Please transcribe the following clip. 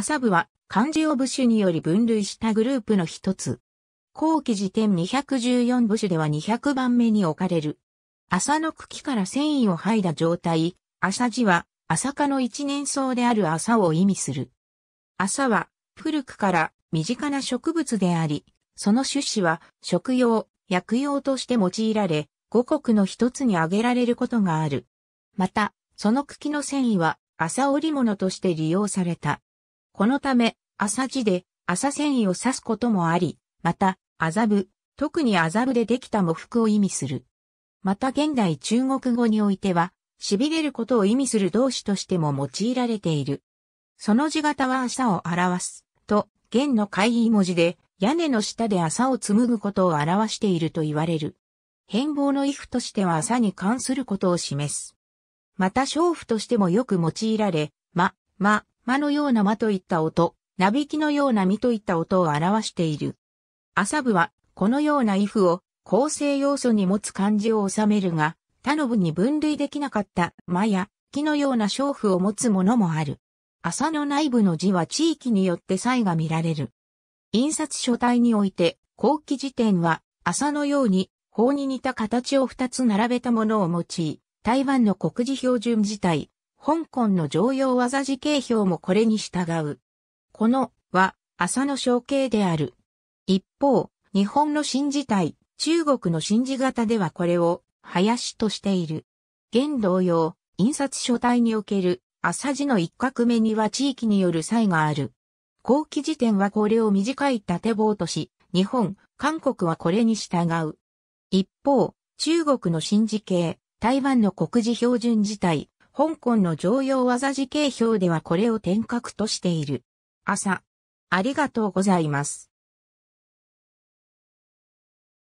サ部は漢字を部首により分類したグループの一つ。後期時点214部首では200番目に置かれる。朝の茎から繊維を剥いだ状態、朝字は朝科の一年草である朝を意味する。朝は古くから身近な植物であり、その種子は食用、薬用として用いられ、五穀の一つに挙げられることがある。また、その茎の繊維は朝織物として利用された。このため、朝地で朝繊維を指すこともあり、また、麻布、特に麻布でできた喪服を意味する。また現代中国語においては、痺れることを意味する動詞としても用いられている。その字型は朝を表す、と、弦の会意文字で、屋根の下で朝を紡ぐことを表していると言われる。変貌の衣服としては朝に関することを示す。また、娼婦としてもよく用いられ、ま、ま、間のような間といった音、なびきのような実といった音を表している。麻部は、このような if を構成要素に持つ漢字を収めるが、他の部に分類できなかった間や木のような勝負を持つものもある。麻の内部の字は地域によって差異が見られる。印刷書体において、後期時点は、麻のように、法に似た形を2つ並べたものを用い、台湾の国字標準字体、香港の常用技時形表もこれに従う。このは朝の象形である。一方、日本の新字体、中国の新字型ではこれを林としている。現同様、印刷書体における朝字の一画目には地域による差異がある。後期時点はこれを短い縦棒とし、日本、韓国はこれに従う。一方、中国の新字形、台湾の国字標準字体、香港の常用技事形表ではこれを点角としている。朝。ありがとうございます。